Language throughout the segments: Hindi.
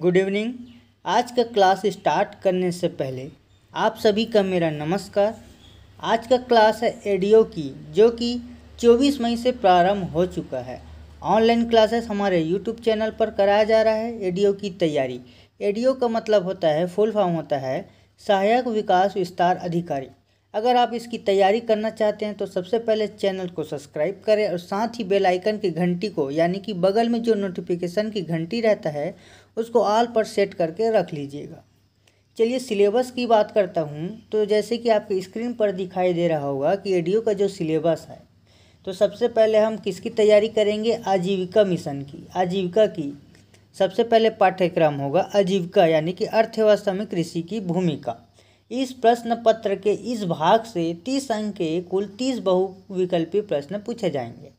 गुड इवनिंग आज का क्लास स्टार्ट करने से पहले आप सभी का मेरा नमस्कार आज का क्लास है एडियो की जो कि 24 मई से प्रारंभ हो चुका है ऑनलाइन क्लासेस हमारे यूट्यूब चैनल पर कराया जा रहा है एडियो की तैयारी एडियो का मतलब होता है फुल फॉर्म होता है सहायक विकास विस्तार अधिकारी अगर आप इसकी तैयारी करना चाहते हैं तो सबसे पहले चैनल को सब्सक्राइब करें और साथ ही बेल आइकन की घंटी को यानी कि बगल में जो नोटिफिकेशन की घंटी रहता है उसको ऑल पर सेट करके रख लीजिएगा चलिए सिलेबस की बात करता हूँ तो जैसे कि आपके स्क्रीन पर दिखाई दे रहा होगा कि एडियो का जो सिलेबस है तो सबसे पहले हम किसकी तैयारी करेंगे आजीविका मिशन की आजीविका की सबसे पहले पाठ्यक्रम होगा आजीविका यानी कि अर्थव्यवस्था में कृषि की भूमिका इस प्रश्न पत्र के इस भाग से तीस अंक के कुल तीस बहुविकल्पी प्रश्न पूछे जाएंगे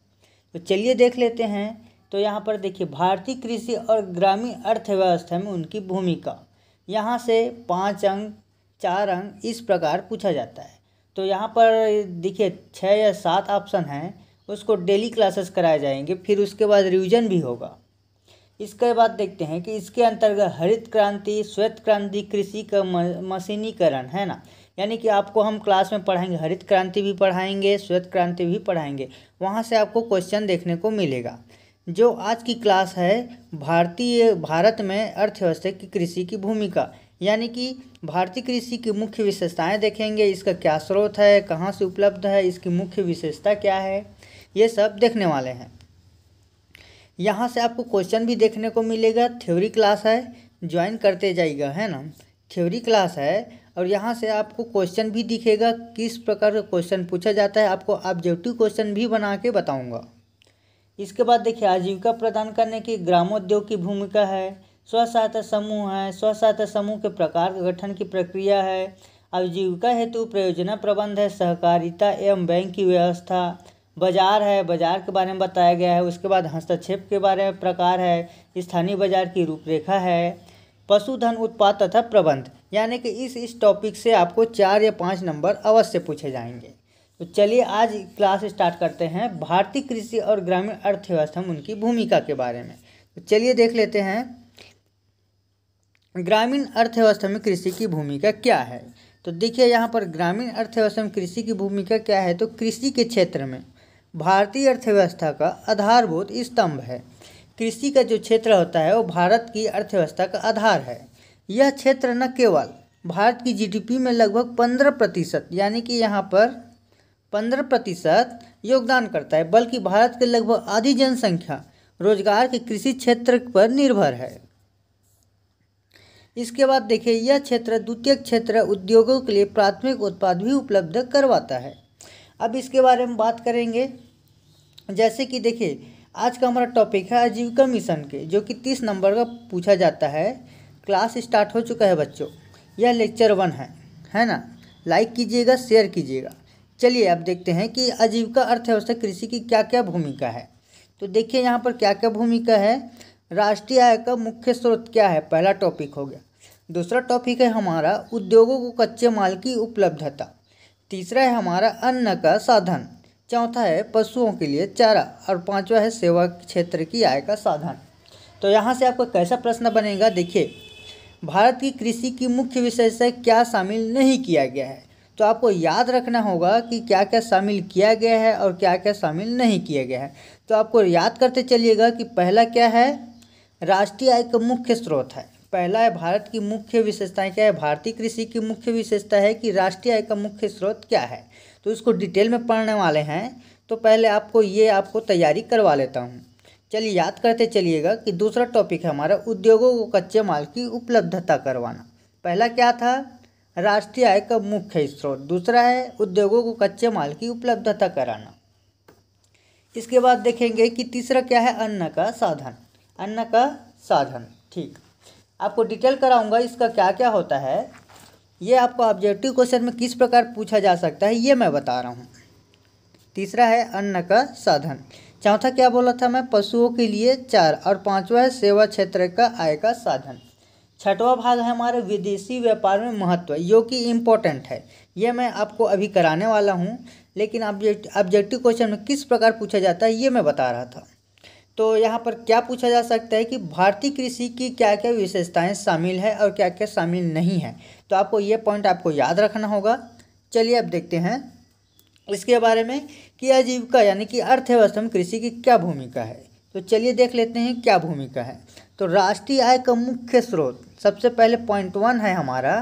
तो चलिए देख लेते हैं तो यहाँ पर देखिए भारतीय कृषि और ग्रामीण अर्थव्यवस्था में उनकी भूमिका यहाँ से पाँच अंक चार अंक इस प्रकार पूछा जाता है तो यहाँ पर देखिए छः या सात ऑप्शन हैं उसको डेली क्लासेस कराए जाएंगे फिर उसके बाद रिवीजन भी होगा इसके बाद देखते हैं कि इसके अंतर्गत हरित क्रांति श्वेत क्रांति कृषि का मशीनीकरण है ना यानी कि आपको हम क्लास में पढ़ाएंगे हरित क्रांति भी पढ़ाएंगे श्वेत क्रांति भी पढ़ाएंगे वहाँ से आपको क्वेश्चन देखने को मिलेगा जो आज की क्लास है भारतीय भारत में अर्थव्यवस्था की कृषि की भूमिका यानी कि भारतीय कृषि की मुख्य विशेषताएं देखेंगे इसका क्या स्रोत है कहाँ से उपलब्ध है इसकी मुख्य विशेषता क्या है ये सब देखने वाले हैं यहाँ से आपको क्वेश्चन भी देखने को मिलेगा थ्योरी क्लास है ज्वाइन करते जाइएगा है ना थ्योरी क्लास है और यहाँ से आपको क्वेश्चन भी दिखेगा किस प्रकार का क्वेश्चन पूछा जाता है आपको ऑब्जेक्टिव क्वेश्चन भी बना के बताऊँगा इसके बाद देखिए आजीविका प्रदान करने की ग्रामोद्योग की भूमिका है स्व सहायता समूह है स्व सहायता समूह के प्रकार गठन की प्रक्रिया है आजीविका हेतु प्रयोजना प्रबंध है सहकारिता एवं बैंक की व्यवस्था बाज़ार है बाज़ार के बारे में बताया गया है उसके बाद हस्तक्षेप के बारे में प्रकार है स्थानीय बाज़ार की रूपरेखा है पशुधन उत्पाद तथा प्रबंध यानी कि इस इस टॉपिक से आपको चार या पाँच नंबर अवश्य पूछे जाएंगे तो चलिए आज क्लास स्टार्ट करते हैं भारतीय कृषि और ग्रामीण अर्थव्यवस्था में उनकी भूमिका के बारे में तो चलिए देख लेते हैं ग्रामीण अर्थव्यवस्था में कृषि की भूमिका क्या है तो देखिए यहाँ पर ग्रामीण अर्थव्यवस्था में कृषि की भूमिका क्या है तो कृषि के क्षेत्र में भारतीय अर्थव्यवस्था का आधारभूत स्तंभ है कृषि का जो क्षेत्र होता है वो भारत की अर्थव्यवस्था का आधार है यह क्षेत्र न केवल भारत की जीडीपी में लगभग पंद्रह प्रतिशत यानी कि यहाँ पर पंद्रह प्रतिशत योगदान करता है बल्कि भारत के लगभग आधी जनसंख्या रोजगार के कृषि क्षेत्र पर निर्भर है इसके बाद देखिए यह क्षेत्र द्वितीय क्षेत्र उद्योगों के लिए प्राथमिक उत्पाद भी उपलब्ध करवाता है अब इसके बारे में बात करेंगे जैसे कि देखिए आज का हमारा टॉपिक है आजीविका मिशन के जो कि तीस नंबर का पूछा जाता है क्लास स्टार्ट हो चुका है बच्चों यह लेक्चर वन है है ना लाइक कीजिएगा शेयर कीजिएगा चलिए अब देखते हैं कि आजीविका अर्थव्यवस्था कृषि की क्या क्या भूमिका है तो देखिए यहाँ पर क्या क्या भूमिका है राष्ट्रीय आय का मुख्य स्रोत क्या है पहला टॉपिक हो गया दूसरा टॉपिक है हमारा उद्योगों को कच्चे माल की उपलब्धता तीसरा है हमारा अन्न का साधन चौथा है पशुओं के लिए चारा और पांचवा है सेवा क्षेत्र की आय का साधन तो यहाँ से आपका कैसा प्रश्न बनेगा देखिए भारत की कृषि की मुख्य विषय से क्या शामिल नहीं किया गया है तो आपको याद रखना होगा कि क्या क्या शामिल किया गया है और क्या क्या शामिल नहीं किया गया है तो आपको याद करते चलिएगा कि पहला क्या है राष्ट्रीय आय का मुख्य स्रोत है पहला है भारत की मुख्य विशेषताएं क्या है भारतीय कृषि की मुख्य विशेषता है कि राष्ट्रीय आय का मुख्य स्रोत क्या है तो इसको डिटेल में पढ़ने वाले हैं तो पहले आपको ये आपको तैयारी करवा लेता हूँ चलिए याद करते चलिएगा कि दूसरा टॉपिक है हमारा उद्योगों को कच्चे माल की उपलब्धता करवाना पहला क्या था राष्ट्रीय आय का मुख्य स्रोत दूसरा है उद्योगों को कच्चे माल की उपलब्धता कराना इसके बाद देखेंगे कि तीसरा क्या है अन्न का साधन अन्न का साधन ठीक आपको डिटेल कराऊंगा इसका क्या क्या होता है ये आपको ऑब्जेक्टिव क्वेश्चन में किस प्रकार पूछा जा सकता है ये मैं बता रहा हूँ तीसरा है अन्न का साधन चौथा क्या बोला था मैं पशुओं के लिए चार और पाँचवा है सेवा क्षेत्र का आय का साधन छठवा भाग है हमारे विदेशी व्यापार में महत्व जो कि इम्पोर्टेंट है ये मैं आपको अभी कराने वाला हूँ लेकिन ऑब्जेक्ट ऑब्जेक्टिव क्वेश्चन में किस प्रकार पूछा जाता है ये मैं बता रहा था तो यहाँ पर क्या पूछा जा सकता है कि भारतीय कृषि की क्या क्या विशेषताएं शामिल है और क्या क्या शामिल नहीं है तो आपको ये पॉइंट आपको याद रखना होगा चलिए अब देखते हैं इसके बारे में कि आजीविका यानी कि अर्थव्यवस्था में कृषि की क्या भूमिका है तो चलिए देख लेते हैं क्या भूमिका है तो राष्ट्रीय आय का मुख्य स्रोत सबसे पहले पॉइंट वन है हमारा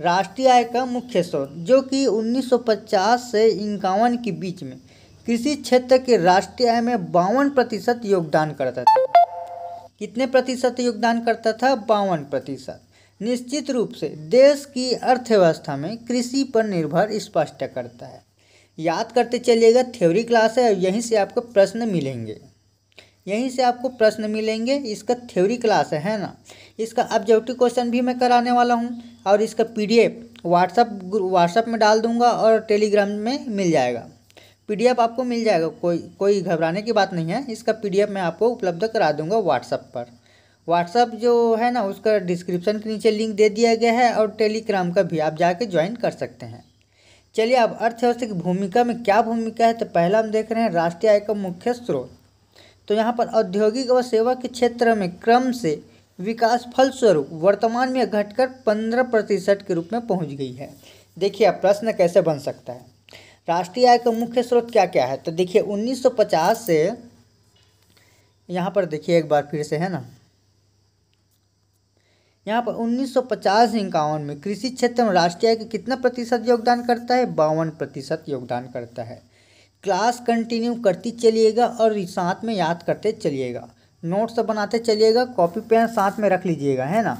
राष्ट्रीय आय का मुख्य स्रोत जो कि 1950 से इक्यावन के बीच में कृषि क्षेत्र के राष्ट्रीय आय में बावन प्रतिशत योगदान करता था कितने प्रतिशत योगदान करता था बावन प्रतिशत निश्चित रूप से देश की अर्थव्यवस्था में कृषि पर निर्भर स्पष्ट करता है याद करते चलिएगा थ्योरी क्लास है और यहीं से आपको प्रश्न मिलेंगे यहीं से आपको प्रश्न मिलेंगे इसका थ्योरी क्लास है ना इसका ऑब्जेक्टिव क्वेश्चन भी मैं कराने वाला हूँ और इसका पी पीडीएफ व्हाट्सअप व्हाट्सअप में डाल दूँगा और टेलीग्राम में मिल जाएगा पीडीएफ आपको मिल जाएगा कोई कोई घबराने की बात नहीं है इसका पीडीएफ मैं आपको उपलब्ध करा दूंगा व्हाट्सअप पर व्हाट्सअप जो है ना उसका डिस्क्रिप्शन के नीचे लिंक दे दिया गया है और टेलीग्राम का भी आप जाके ज्वाइन कर सकते हैं चलिए अब अर्थव्यवस्था की भूमिका में क्या भूमिका है तो पहला हम देख रहे हैं राष्ट्रीय आय का मुख्य स्रोत तो यहाँ पर औद्योगिक और सेवा के क्षेत्र में क्रम से विकास फलस्वरूप वर्तमान में घटकर पंद्रह प्रतिशत के रूप में पहुँच गई है देखिए अब प्रश्न कैसे बन सकता है राष्ट्रीय आय का मुख्य स्रोत क्या क्या है तो देखिए 1950 से यहाँ पर देखिए एक बार फिर से है ना यहाँ पर उन्नीस सौ पचास इक्यावन में कृषि क्षेत्र में राष्ट्रीय आय का कितना प्रतिशत योगदान करता है बावन प्रतिशत योगदान करता है क्लास कंटिन्यू करती चलिएगा और साथ में याद करते चलिएगा नोट्स बनाते चलिएगा कॉपी पेन साथ में रख लीजिएगा है ना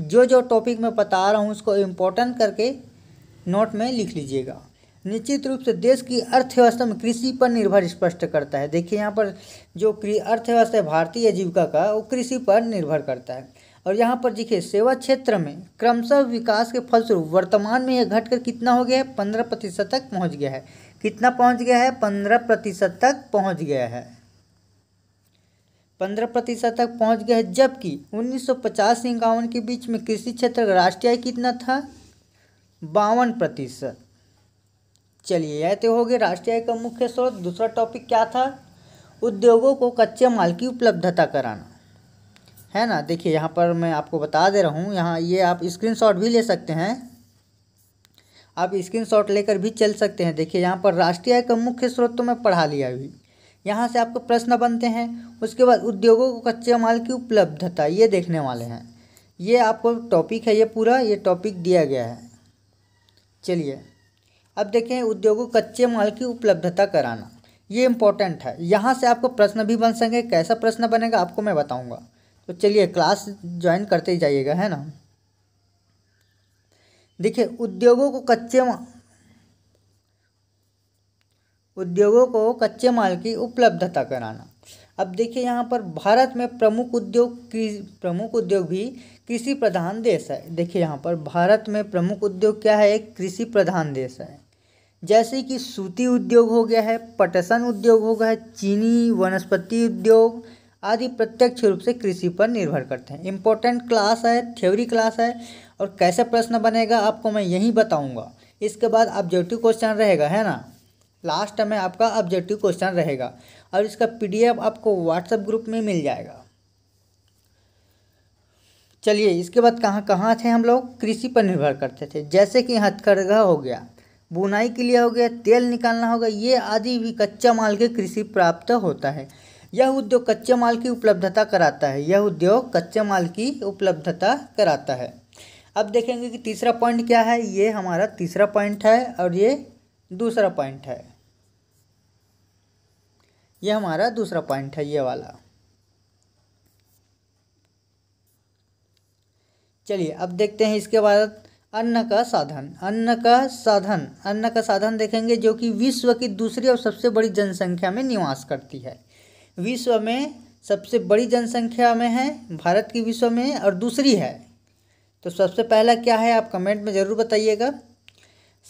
जो जो टॉपिक मैं बता रहा हूँ उसको इम्पोर्टेंट करके नोट में लिख लीजिएगा निश्चित रूप से देश की अर्थव्यवस्था में कृषि पर निर्भर स्पष्ट करता है देखिए यहाँ पर जो अर्थव्यवस्था है भारतीय आजीविका का वो कृषि पर निर्भर करता है और यहाँ पर देखिए सेवा क्षेत्र में क्रमशः विकास के फलस्वरूप वर्तमान में यह घटकर कितना हो गया है पंद्रह प्रतिशत तक पहुँच गया है कितना पहुँच गया है पंद्रह प्रतिशत तक पहुँच गया है पंद्रह प्रतिशत तक पहुँच गया है जबकि उन्नीस सौ पचास इक्यावन के बीच में कृषि क्षेत्र का राष्ट्रीय कितना था बावन प्रतिशत चलिए यह तो हो गए राष्ट्रीय आय का मुख्य स्रोत दूसरा टॉपिक क्या था उद्योगों को कच्चे माल की उपलब्धता कराना है ना देखिए यहाँ पर मैं आपको बता दे रहा हूँ यहाँ ये आप स्क्रीनशॉट भी ले सकते हैं आप स्क्रीनशॉट लेकर भी चल सकते हैं देखिए यहाँ पर राष्ट्रीय आय का मुख्य स्रोत तो मैं पढ़ा लिया अभी यहाँ से आपको प्रश्न बनते हैं उसके बाद उद्योगों को कच्चे माल की उपलब्धता ये देखने वाले हैं ये आपको टॉपिक है ये पूरा ये टॉपिक दिया गया है चलिए अब देखें उद्योगों कच्चे माल की उपलब्धता कराना ये इम्पोर्टेंट है यहाँ से आपको प्रश्न भी बन सकेंगे कैसा प्रश्न बनेगा आपको मैं बताऊँगा तो चलिए क्लास ज्वाइन करते ही जाइएगा है ना देखिए उद्योगों को कच्चे उद्योगों को कच्चे माल की उपलब्धता कराना अब देखिए यहाँ पर भारत में प्रमुख उद्योग प्रमुख उद्योग भी कृषि प्रधान देश है देखिए यहाँ पर भारत में प्रमुख उद्योग क्या है एक कृषि प्रधान देश है जैसे कि सूती उद्योग हो गया है पटसन उद्योग हो गया है चीनी वनस्पति उद्योग आदि प्रत्यक्ष रूप से कृषि पर निर्भर करते हैं इम्पोर्टेंट क्लास है थ्योरी क्लास है और कैसे प्रश्न बनेगा आपको मैं यही बताऊंगा इसके बाद ऑब्जेक्टिव क्वेश्चन रहेगा है ना लास्ट में आपका ऑब्जेक्टिव क्वेश्चन रहेगा और इसका पी आपको व्हाट्सएप ग्रुप में मिल जाएगा चलिए इसके बाद कहाँ कहाँ थे हम लोग कृषि पर निर्भर करते थे जैसे कि हथकरघा हो गया बुनाई के लिए हो गया तेल निकालना होगा ये आदि भी कच्चा माल के कृषि प्राप्त होता है यह उद्योग कच्चे माल की उपलब्धता कराता है यह उद्योग कच्चे माल की उपलब्धता कराता है अब देखेंगे कि तीसरा पॉइंट क्या है ये हमारा तीसरा पॉइंट है और ये दूसरा पॉइंट है ये हमारा दूसरा पॉइंट है ये वाला चलिए अब देखते हैं इसके बाद अन्न का साधन अन्न का साधन अन्न का साधन देखेंगे जो कि विश्व की दूसरी और सबसे बड़ी जनसंख्या में निवास करती है विश्व में सबसे बड़ी जनसंख्या में है भारत की विश्व में और दूसरी है तो सबसे पहला क्या है आप कमेंट में ज़रूर बताइएगा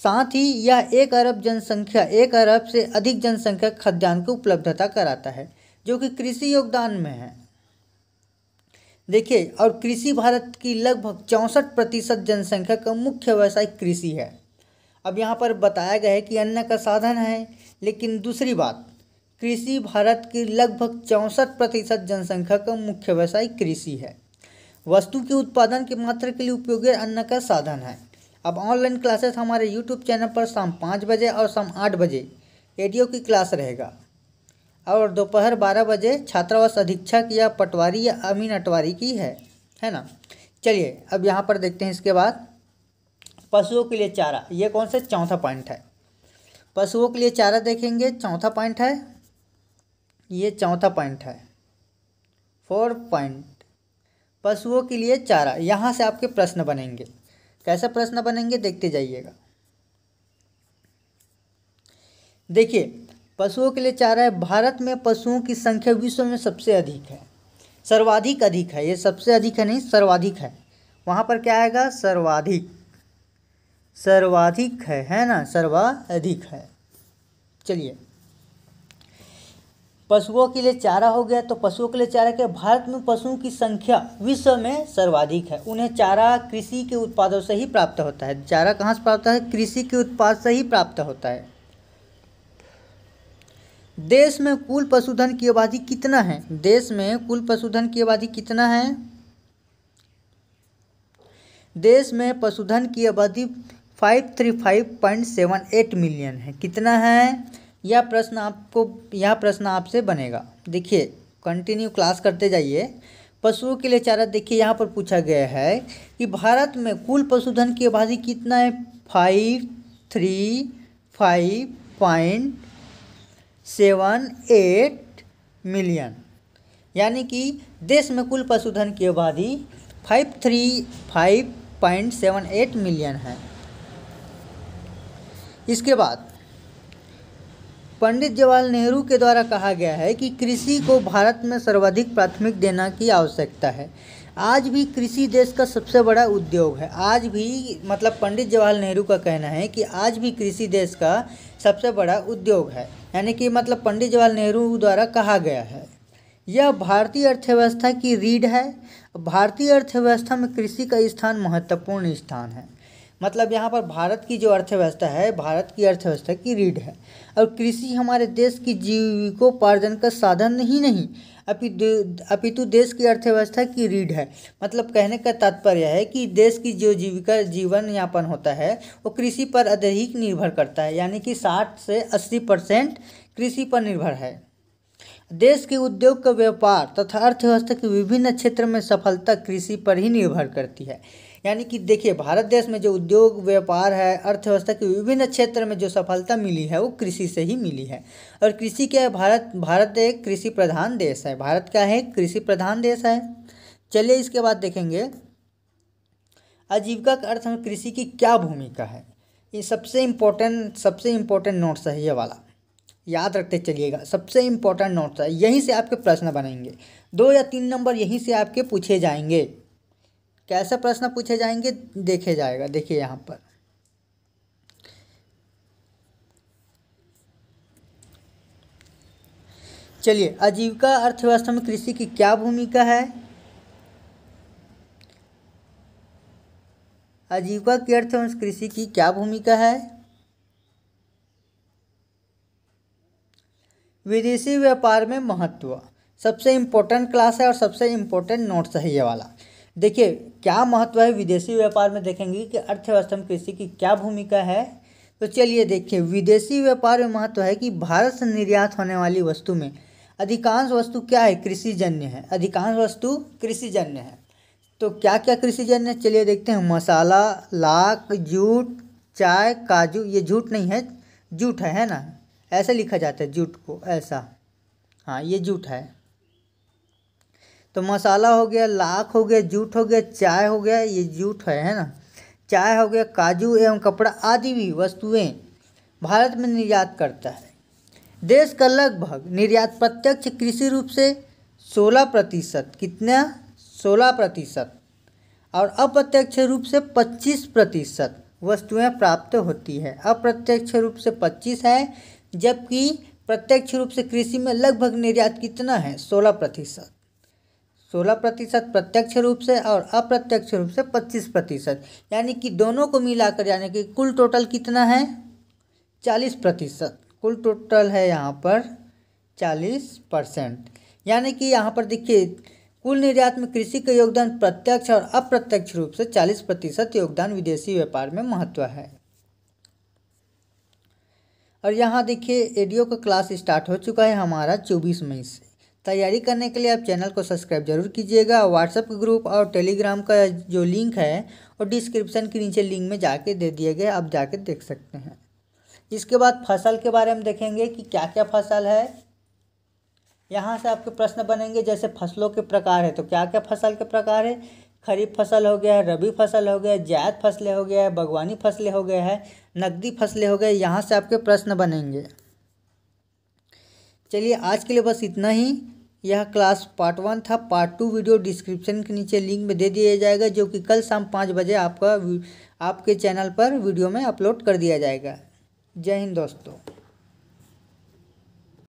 साथ ही यह एक अरब जनसंख्या एक अरब से अधिक जनसंख्या खाद्यान्न की उपलब्धता कराता है जो कि कृषि योगदान में है देखिए और कृषि भारत की लगभग चौंसठ प्रतिशत जनसंख्या का मुख्य व्यवसाय कृषि है अब यहाँ पर बताया गया है कि अन्न का साधन है लेकिन दूसरी बात कृषि भारत की लगभग चौंसठ प्रतिशत जनसंख्या का मुख्य व्यवसाय कृषि है वस्तु के उत्पादन के मात्र के लिए उपयोगी अन्न का साधन है अब ऑनलाइन क्लासेस हमारे यूट्यूब चैनल पर शाम पाँच बजे और शाम आठ बजे रेडियो की क्लास रहेगा और दोपहर बारह बजे छात्रावास अधीक्षक या पटवारी या अमीन अटवारी की है है ना चलिए अब यहाँ पर देखते हैं इसके बाद पशुओं के लिए चारा ये कौन सा चौथा पॉइंट है पशुओं के लिए चारा देखेंगे चौथा पॉइंट है ये चौथा पॉइंट है फोर पॉइंट पशुओं के लिए चारा यहाँ से आपके प्रश्न बनेंगे कैसा प्रश्न बनेंगे देखते जाइएगा देखिए पशुओं के लिए चारा है भारत में पशुओं की संख्या विश्व में सबसे अधिक है सर्वाधिक अधिक है ये सबसे अधिक है नहीं सर्वाधिक है वहाँ पर क्या आएगा सर्वाधिक सर्वाधिक है है ना सर्वाधिक है चलिए पशुओं के लिए चारा हो गया तो पशुओं के लिए चारा क्या भारत में पशुओं की संख्या विश्व में सर्वाधिक है उन्हें चारा कृषि के उत्पादों से ही प्राप्त होता है चारा कहाँ से प्राप्त है कृषि के उत्पाद से ही प्राप्त होता है देश में कुल पशुधन की आबादी कितना है देश में कुल पशुधन की आबादी कितना है देश में पशुधन की आबादी five three five point seven eight million है कितना है यह प्रश्न आपको यह प्रश्न आपसे बनेगा देखिए कंटिन्यू क्लास करते जाइए पशुओं के लिए चारा देखिए यहाँ पर पूछा गया है कि भारत में कुल पशुधन की आबादी कितना है five three five point seven eight million यानी कि देश में कुल पशुधन की आबादी five three five point seven eight million है इसके बाद पंडित जवाहरलाल नेहरू के द्वारा कहा गया है कि कृषि को भारत में सर्वाधिक प्राथमिक देना की आवश्यकता है आज भी कृषि देश का सबसे बड़ा उद्योग है आज भी मतलब पंडित जवाहरलाल नेहरू का कहना है कि आज भी कृषि देश का सबसे बड़ा उद्योग है यानी कि मतलब पंडित जवाहरलाल नेहरू द्वारा कहा गया है यह भारतीय अर्थव्यवस्था की रीढ़ है भारतीय अर्थव्यवस्था में कृषि का स्थान महत्वपूर्ण स्थान है मतलब यहाँ पर भारत की जो अर्थव्यवस्था है भारत की अर्थव्यवस्था की रीढ़ है और कृषि हमारे देश की जीविकोपार्जन का साधन ही नहीं अपितु अपितु देश की अर्थव्यवस्था की रीढ़ है मतलब कहने का तात्पर्य है कि देश की जो जीविका जीवन यापन होता है वो कृषि पर अधिक निर्भर करता है यानी कि साठ से अस्सी परसेंट कृषि पर निर्भर है देश के उद्योग का व्यापार तथा अर्थव्यवस्था के विभिन्न क्षेत्र में सफलता कृषि पर ही निर्भर करती है यानी कि देखिए भारत देश में जो उद्योग व्यापार है अर्थव्यवस्था के विभिन्न क्षेत्र में जो सफलता मिली है वो कृषि से ही मिली है और कृषि क्या है भारत भारत एक कृषि प्रधान देश है भारत क्या है कृषि प्रधान देश है चलिए इसके बाद देखेंगे आजीविका का अर्थ में कृषि की क्या भूमिका है ये सबसे इम्पोर्टेंट सबसे इम्पोर्टेंट नोट्स है ये वाला याद रखते चलिएगा सबसे इम्पोर्टेंट नोट्स है यहीं से आपके प्रश्न बनेंगे दो या तीन नंबर यहीं से आपके पूछे जाएंगे कैसा प्रश्न पूछे जाएंगे देखे जाएगा देखिए यहाँ पर चलिए आजीविका अर्थव्यवस्था में कृषि की क्या भूमिका है आजीविका की अर्थव्यवस्था कृषि की क्या भूमिका है विदेशी व्यापार में महत्व सबसे इम्पोर्टेंट क्लास है और सबसे इम्पोर्टेंट नोट्स है ये वाला देखिए क्या महत्व है विदेशी व्यापार में देखेंगे कि अर्थव्यवस्था में कृषि की क्या भूमिका है तो चलिए देखिए विदेशी व्यापार में महत्व है कि भारत से निर्यात होने वाली वस्तु में अधिकांश वस्तु क्या है कृषिजन्य है अधिकांश वस्तु कृषिजन्य है तो क्या क्या कृषिजन्य है चलिए देखते हैं मसाला लाख जूट चाय काजू ये जूट नहीं है जूट है है ना ऐसे लिखा जाता है जूट को ऐसा हाँ ये जूट है तो मसाला हो गया लाख हो गया जूट हो गया चाय हो गया ये जूट है है ना चाय हो गया काजू एवं कपड़ा आदि भी वस्तुएं भारत में निर्यात करता है देश का लगभग निर्यात प्रत्यक्ष कृषि रूप से 16 प्रतिशत कितना 16 प्रतिशत और अप्रत्यक्ष रूप से 25 प्रतिशत वस्तुएं प्राप्त होती है अप्रत्यक्ष रूप से 25 है जबकि प्रत्यक्ष रूप से कृषि में लगभग निर्यात कितना है सोलह प्रतिशत सोलह प्रतिशत प्रत्यक्ष रूप से और अप्रत्यक्ष रूप से पच्चीस प्रतिशत यानी कि दोनों को मिलाकर यानी कि कुल टोटल कितना है चालीस प्रतिशत कुल टोटल है यहाँ पर चालीस परसेंट यानी कि यहाँ पर देखिए कुल निर्यात में कृषि का योगदान प्रत्यक्ष और अप्रत्यक्ष रूप से चालीस प्रतिशत योगदान विदेशी व्यापार में महत्व है और यहाँ देखिए एडियो का क्लास स्टार्ट हो चुका है हमारा चौबीस मई से तैयारी करने के लिए आप चैनल को सब्सक्राइब जरूर कीजिएगा व्हाट्सएप ग्रुप और टेलीग्राम का जो लिंक है वो डिस्क्रिप्शन के नीचे लिंक में जाके दे दिए गए आप जाके देख सकते हैं इसके बाद फसल के बारे में देखेंगे कि क्या क्या फसल है यहाँ से आपके प्रश्न बनेंगे जैसे फसलों के प्रकार है तो क्या क्या फसल के प्रकार है खरीफ फसल हो गया है रबी फसल हो गया जायद फसलें हो गया है बागवानी फसलें हो गया है नकदी फसलें हो गए यहाँ से आपके प्रश्न बनेंगे चलिए आज के लिए बस इतना ही यह क्लास पार्ट वन था पार्ट टू वीडियो डिस्क्रिप्शन के नीचे लिंक में दे दिया जाएगा जो कि कल शाम पाँच बजे आपका आपके चैनल पर वीडियो में अपलोड कर दिया जाएगा जय हिंद दोस्तों